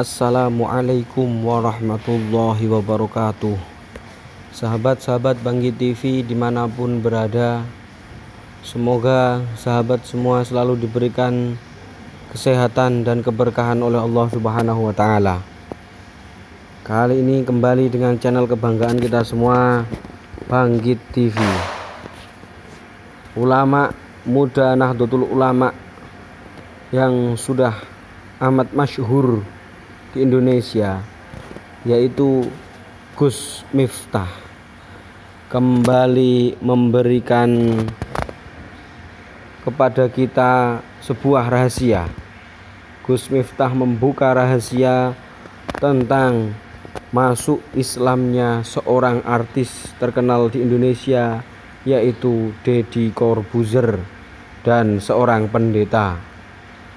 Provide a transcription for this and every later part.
Assalamualaikum warahmatullahi wabarakatuh Sahabat-sahabat Bangkit TV dimanapun berada Semoga sahabat semua selalu diberikan kesehatan dan keberkahan oleh Allah Subhanahu wa taala. Kali ini kembali dengan channel kebanggaan kita semua Bangkit TV. Ulama muda Nahdlatul Ulama yang sudah amat masyhur di Indonesia yaitu Gus Miftah kembali memberikan kepada kita sebuah rahasia. Gus Miftah membuka rahasia tentang masuk Islamnya seorang artis terkenal di Indonesia yaitu Deddy Corbuzier dan seorang pendeta.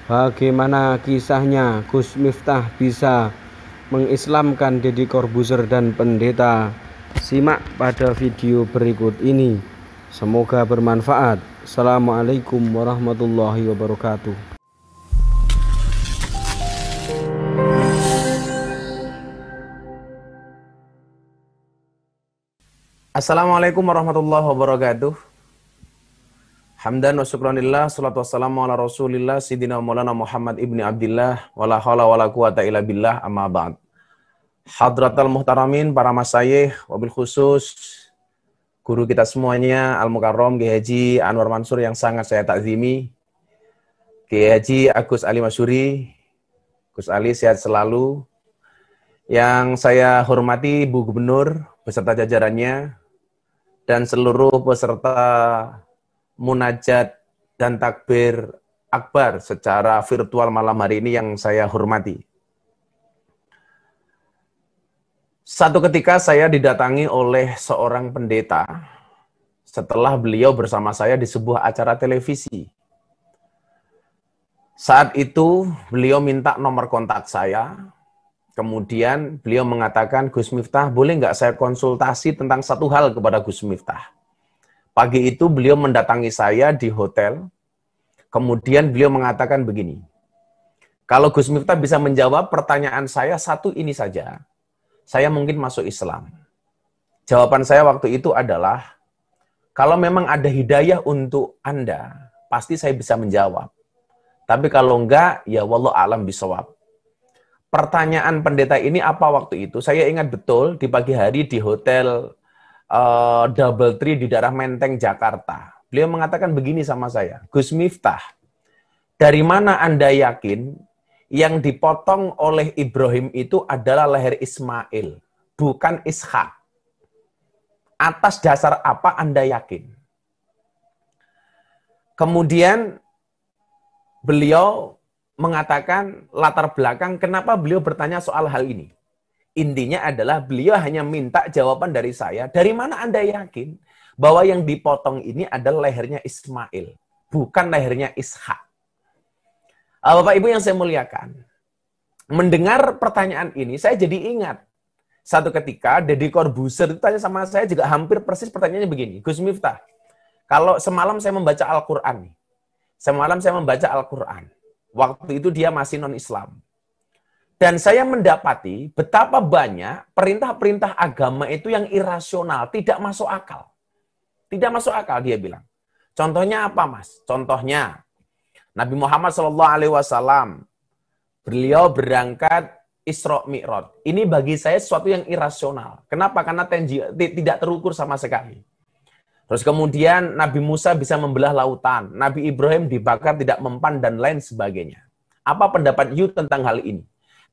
Bagaimana kisahnya Gus Miftah bisa mengislamkan Deddy Corbuzier dan pendeta? Simak pada video berikut ini. Semoga bermanfaat. Assalamualaikum warahmatullahi wabarakatuh. Assalamualaikum warahmatullahi wabarakatuh. Hamdan wa syukranillah, salatu wassalamu ala rasulillah, sidina maulana Muhammad ibni Abdullah, wala hawla wala quwata illa billah, amma ba'd. Hadratal muhtaramin, para masayih, wabil khusus, guru kita semuanya, Al-Mukarram, Kiai Anwar Mansur yang sangat saya takzimi, Kiai Agus Ali Masuri, Gus Ali sehat selalu, yang saya hormati Bu Gubernur beserta jajarannya, dan seluruh peserta munajat dan takbir akbar secara virtual malam hari ini yang saya hormati. Satu ketika saya didatangi oleh seorang pendeta setelah beliau bersama saya di sebuah acara televisi. Saat itu beliau minta nomor kontak saya, kemudian beliau mengatakan, Gus Miftah, boleh nggak saya konsultasi tentang satu hal kepada Gus Miftah? Pagi itu beliau mendatangi saya di hotel, kemudian beliau mengatakan begini, kalau Gus Miftah bisa menjawab pertanyaan saya satu ini saja, saya mungkin masuk Islam. Jawaban saya waktu itu adalah, kalau memang ada hidayah untuk Anda, pasti saya bisa menjawab. Tapi kalau enggak, ya wallah alam bisawab. Pertanyaan pendeta ini apa waktu itu? Saya ingat betul di pagi hari di hotel uh, double tree di daerah Menteng, Jakarta. Beliau mengatakan begini sama saya, Gus Miftah, dari mana Anda yakin yang dipotong oleh Ibrahim itu adalah leher Ismail, bukan Ishak? Atas dasar apa Anda yakin? Kemudian beliau mengatakan latar belakang kenapa beliau bertanya soal hal ini. Intinya adalah beliau hanya minta jawaban dari saya, dari mana Anda yakin bahwa yang dipotong ini adalah lehernya Ismail, bukan lehernya Ishak. Ah, Bapak Ibu yang saya muliakan, mendengar pertanyaan ini saya jadi ingat satu ketika Deddy Corbuzier itu tanya sama saya juga hampir persis pertanyaannya begini, Gus Miftah, kalau semalam saya membaca Al-Quran, semalam saya membaca Al-Quran, waktu itu dia masih non-Islam, dan saya mendapati betapa banyak perintah-perintah agama itu yang irasional, tidak masuk akal. Tidak masuk akal, dia bilang. Contohnya apa, Mas? Contohnya, Nabi Muhammad SAW, beliau berangkat Isra Mi'raj. Ini bagi saya sesuatu yang irasional. Kenapa? Karena tenji, tidak terukur sama sekali. Terus kemudian Nabi Musa bisa membelah lautan, Nabi Ibrahim dibakar tidak mempan dan lain sebagainya. Apa pendapat you tentang hal ini?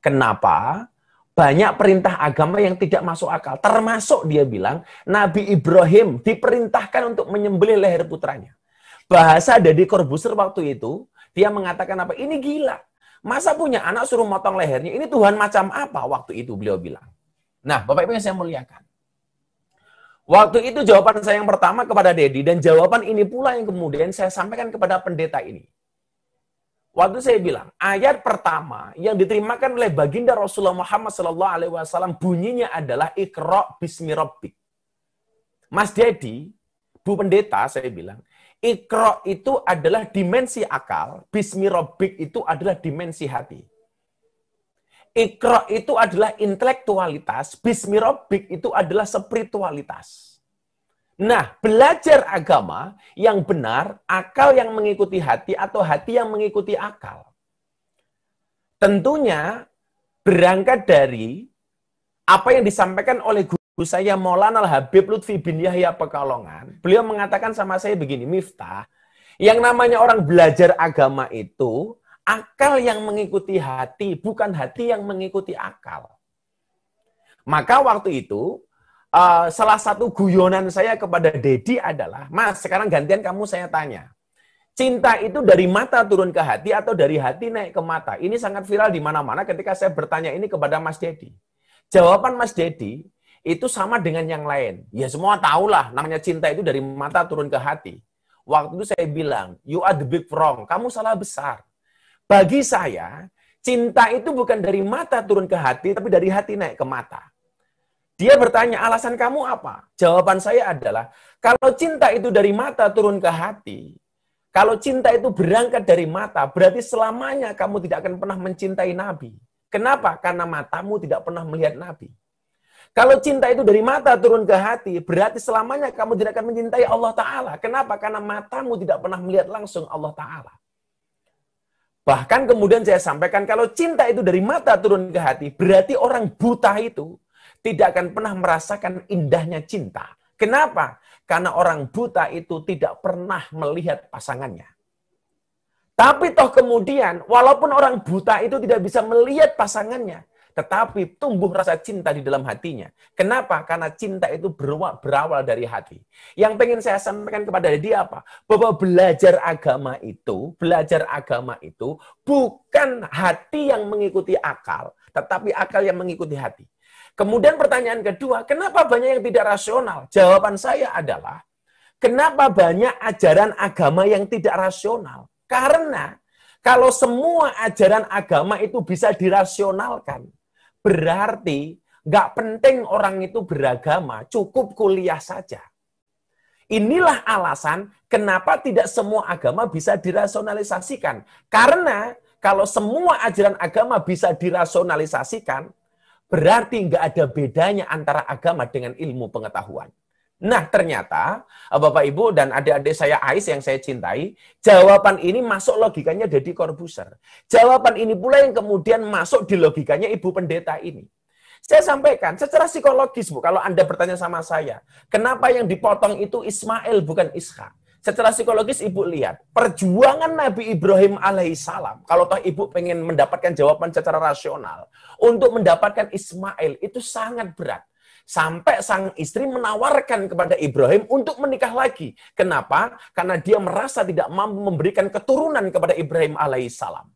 Kenapa? Banyak perintah agama yang tidak masuk akal. Termasuk dia bilang, Nabi Ibrahim diperintahkan untuk menyembelih leher putranya. Bahasa dari Corbuzier waktu itu, dia mengatakan apa? Ini gila. Masa punya anak suruh motong lehernya? Ini Tuhan macam apa? Waktu itu beliau bilang. Nah, Bapak Ibu yang saya muliakan. Waktu itu jawaban saya yang pertama kepada Dedi dan jawaban ini pula yang kemudian saya sampaikan kepada pendeta ini. Waktu saya bilang, ayat pertama yang diterimakan oleh baginda Rasulullah Muhammad Sallallahu Alaihi Wasallam bunyinya adalah ikro bismi rabbik. Mas Dedi, Bu Pendeta, saya bilang, ikro itu adalah dimensi akal, bismi rabbik itu adalah dimensi hati. Ikro itu adalah intelektualitas, bismi rabbik itu adalah spiritualitas. Nah, belajar agama yang benar, akal yang mengikuti hati atau hati yang mengikuti akal. Tentunya berangkat dari apa yang disampaikan oleh guru saya Maulana Habib Lutfi bin Yahya Pekalongan. Beliau mengatakan sama saya begini, Miftah, yang namanya orang belajar agama itu akal yang mengikuti hati, bukan hati yang mengikuti akal. Maka waktu itu uh, salah satu guyonan saya kepada Dedi adalah, Mas, sekarang gantian kamu saya tanya. Cinta itu dari mata turun ke hati atau dari hati naik ke mata. Ini sangat viral di mana-mana ketika saya bertanya ini kepada Mas Dedi. Jawaban Mas Dedi itu sama dengan yang lain. Ya semua tahulah namanya cinta itu dari mata turun ke hati. Waktu itu saya bilang, you are the big wrong. Kamu salah besar. Bagi saya, cinta itu bukan dari mata turun ke hati, tapi dari hati naik ke mata. Dia bertanya, alasan kamu apa? Jawaban saya adalah, kalau cinta itu dari mata turun ke hati, kalau cinta itu berangkat dari mata, berarti selamanya kamu tidak akan pernah mencintai Nabi. Kenapa? Karena matamu tidak pernah melihat Nabi. Kalau cinta itu dari mata turun ke hati, berarti selamanya kamu tidak akan mencintai Allah Ta'ala. Kenapa? Karena matamu tidak pernah melihat langsung Allah Ta'ala. Bahkan kemudian saya sampaikan, kalau cinta itu dari mata turun ke hati, berarti orang buta itu tidak akan pernah merasakan indahnya cinta. Kenapa? Karena orang buta itu tidak pernah melihat pasangannya. Tapi toh kemudian, walaupun orang buta itu tidak bisa melihat pasangannya, tetapi tumbuh rasa cinta di dalam hatinya. Kenapa? Karena cinta itu berawal, dari hati. Yang pengen saya sampaikan kepada dia apa? Bahwa belajar agama itu, belajar agama itu bukan hati yang mengikuti akal, tetapi akal yang mengikuti hati. Kemudian pertanyaan kedua, kenapa banyak yang tidak rasional? Jawaban saya adalah, kenapa banyak ajaran agama yang tidak rasional? Karena kalau semua ajaran agama itu bisa dirasionalkan, berarti nggak penting orang itu beragama, cukup kuliah saja. Inilah alasan kenapa tidak semua agama bisa dirasionalisasikan. Karena kalau semua ajaran agama bisa dirasionalisasikan, berarti nggak ada bedanya antara agama dengan ilmu pengetahuan. Nah, ternyata eh, Bapak Ibu dan adik-adik saya Ais yang saya cintai, jawaban ini masuk logikanya Deddy korbuser. Jawaban ini pula yang kemudian masuk di logikanya Ibu Pendeta ini. Saya sampaikan secara psikologis, Bu, kalau Anda bertanya sama saya, kenapa yang dipotong itu Ismail bukan Ishak? secara psikologis ibu lihat perjuangan Nabi Ibrahim alaihissalam kalau toh ibu pengen mendapatkan jawaban secara rasional untuk mendapatkan Ismail itu sangat berat sampai sang istri menawarkan kepada Ibrahim untuk menikah lagi. Kenapa? Karena dia merasa tidak mampu memberikan keturunan kepada Ibrahim alaihissalam.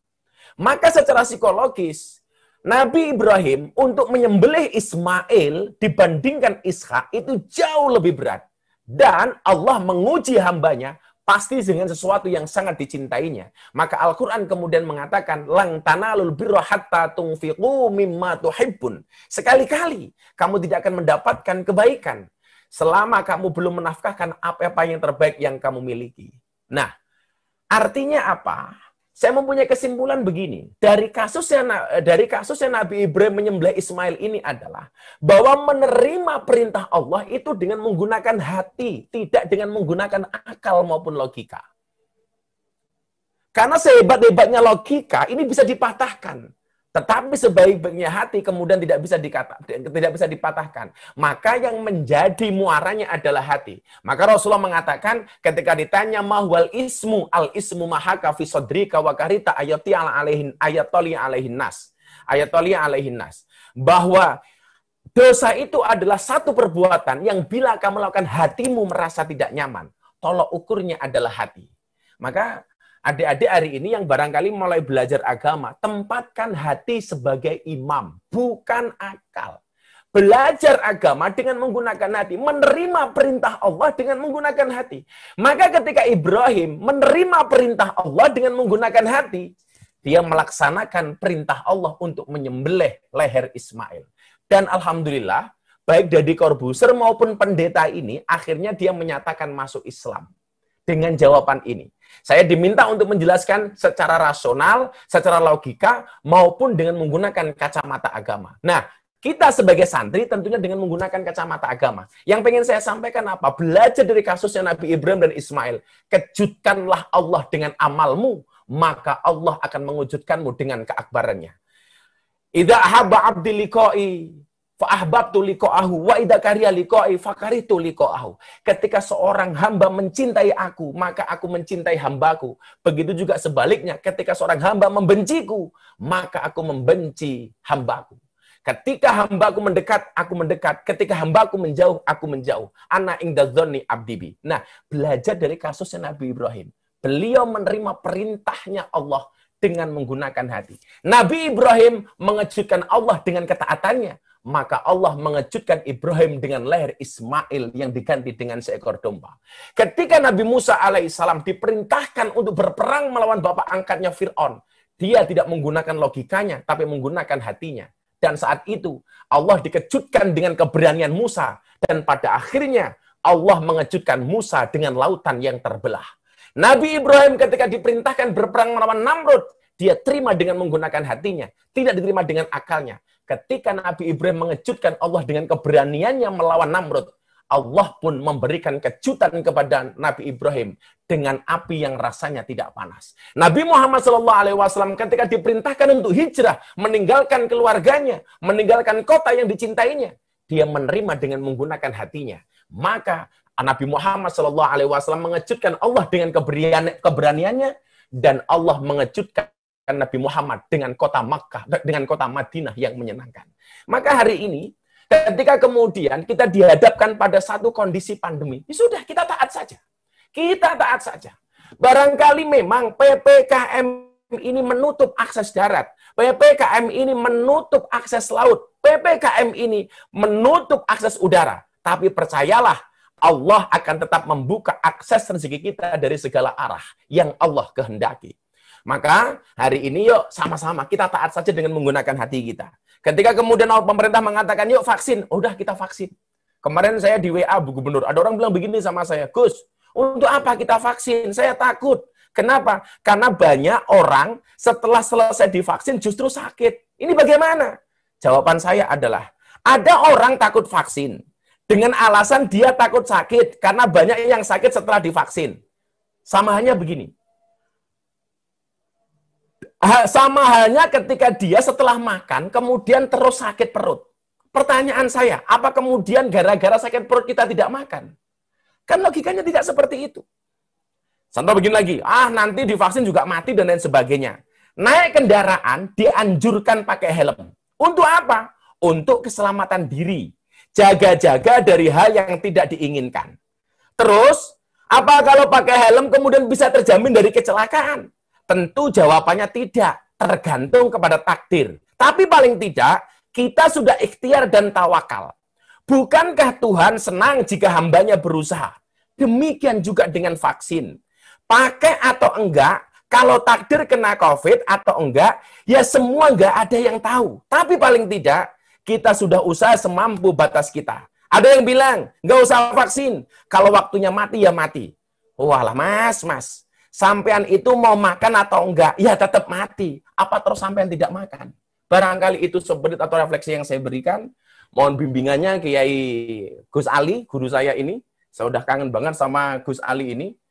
Maka secara psikologis Nabi Ibrahim untuk menyembelih Ismail dibandingkan Ishak itu jauh lebih berat. Dan Allah menguji hambanya pasti dengan sesuatu yang sangat dicintainya. Maka Al-Quran kemudian mengatakan, Lang tanalul birra hatta tungfiqu mimma tuhibbun. Sekali-kali kamu tidak akan mendapatkan kebaikan selama kamu belum menafkahkan apa-apa yang terbaik yang kamu miliki. Nah, artinya apa? Saya mempunyai kesimpulan begini, dari kasus yang eh, dari kasus yang Nabi Ibrahim menyembelih Ismail ini adalah bahwa menerima perintah Allah itu dengan menggunakan hati, tidak dengan menggunakan akal maupun logika. Karena sehebat-hebatnya logika ini bisa dipatahkan. Tetapi sebaik-baiknya hati kemudian tidak bisa dikata, tidak bisa dipatahkan. Maka yang menjadi muaranya adalah hati. Maka Rasulullah mengatakan ketika ditanya mahwal ismu al ismu maha fi kawakarita ayat karita ayati ala alaihin ayatoli alaihin nas. Ayatoli alehin nas. Bahwa dosa itu adalah satu perbuatan yang bila kamu lakukan hatimu merasa tidak nyaman. Tolok ukurnya adalah hati. Maka adik-adik hari ini yang barangkali mulai belajar agama, tempatkan hati sebagai imam, bukan akal. Belajar agama dengan menggunakan hati, menerima perintah Allah dengan menggunakan hati. Maka ketika Ibrahim menerima perintah Allah dengan menggunakan hati, dia melaksanakan perintah Allah untuk menyembelih leher Ismail. Dan alhamdulillah, baik dari korbuser maupun pendeta ini akhirnya dia menyatakan masuk Islam dengan jawaban ini. Saya diminta untuk menjelaskan secara rasional, secara logika, maupun dengan menggunakan kacamata agama. Nah, kita sebagai santri tentunya dengan menggunakan kacamata agama. Yang pengen saya sampaikan apa? Belajar dari kasusnya Nabi Ibrahim dan Ismail. Kejutkanlah Allah dengan amalmu, maka Allah akan mengujudkanmu dengan keakbarannya. Idza haba abdi Fa'ahbabtu liqa'ahu wa idza liqa'i fakaritu liqa'ahu. Ketika seorang hamba mencintai aku, maka aku mencintai hambaku. Begitu juga sebaliknya, ketika seorang hamba membenciku, maka aku membenci hambaku. Ketika hambaku mendekat, aku mendekat. Ketika hambaku menjauh, aku menjauh. Ana ingdadzoni abdibi. Nah, belajar dari kasusnya Nabi Ibrahim. Beliau menerima perintahnya Allah dengan menggunakan hati. Nabi Ibrahim mengejutkan Allah dengan ketaatannya. Maka Allah mengejutkan Ibrahim dengan leher Ismail yang diganti dengan seekor domba. Ketika Nabi Musa alaihissalam diperintahkan untuk berperang melawan bapak angkatnya Fir'aun, dia tidak menggunakan logikanya, tapi menggunakan hatinya. Dan saat itu, Allah dikejutkan dengan keberanian Musa. Dan pada akhirnya, Allah mengejutkan Musa dengan lautan yang terbelah. Nabi Ibrahim ketika diperintahkan berperang melawan Namrud, dia terima dengan menggunakan hatinya, tidak diterima dengan akalnya. Ketika Nabi Ibrahim mengejutkan Allah dengan keberaniannya melawan Namrud, Allah pun memberikan kejutan kepada Nabi Ibrahim dengan api yang rasanya tidak panas. Nabi Muhammad SAW ketika diperintahkan untuk hijrah, meninggalkan keluarganya, meninggalkan kota yang dicintainya, dia menerima dengan menggunakan hatinya. Maka Nabi Muhammad Shallallahu Alaihi Wasallam mengejutkan Allah dengan keberanian, keberaniannya dan Allah mengejutkan Nabi Muhammad dengan kota Makkah, dengan kota Madinah yang menyenangkan. Maka hari ini ketika kemudian kita dihadapkan pada satu kondisi pandemi, ya sudah kita taat saja. Kita taat saja. Barangkali memang PPKM ini menutup akses darat, PPKM ini menutup akses laut, PPKM ini menutup akses udara. Tapi percayalah, Allah akan tetap membuka akses rezeki kita dari segala arah yang Allah kehendaki. Maka hari ini yuk sama-sama kita taat saja dengan menggunakan hati kita. Ketika kemudian pemerintah mengatakan yuk vaksin, udah kita vaksin. Kemarin saya di WA Bu Gubernur, ada orang bilang begini sama saya, Gus, untuk apa kita vaksin? Saya takut. Kenapa? Karena banyak orang setelah selesai divaksin justru sakit. Ini bagaimana? Jawaban saya adalah, ada orang takut vaksin, dengan alasan dia takut sakit karena banyak yang sakit setelah divaksin. Sama hanya begini. Sama halnya ketika dia setelah makan kemudian terus sakit perut. Pertanyaan saya, apa kemudian gara-gara sakit perut kita tidak makan? Kan logikanya tidak seperti itu. Contoh begini lagi, ah nanti divaksin juga mati dan lain sebagainya. Naik kendaraan dianjurkan pakai helm. Untuk apa? Untuk keselamatan diri, Jaga-jaga dari hal yang tidak diinginkan. Terus, apa kalau pakai helm kemudian bisa terjamin dari kecelakaan? Tentu jawabannya tidak, tergantung kepada takdir. Tapi paling tidak, kita sudah ikhtiar dan tawakal. Bukankah Tuhan senang jika hambanya berusaha? Demikian juga dengan vaksin. Pakai atau enggak, kalau takdir kena COVID atau enggak, ya semua enggak ada yang tahu. Tapi paling tidak, kita sudah usaha semampu batas kita. Ada yang bilang, nggak usah vaksin. Kalau waktunya mati, ya mati. Walah, oh, mas, mas. Sampean itu mau makan atau enggak? Ya tetap mati. Apa terus sampean tidak makan? Barangkali itu sebelit atau refleksi yang saya berikan. Mohon bimbingannya Kiai Gus Ali, guru saya ini. Saya udah kangen banget sama Gus Ali ini.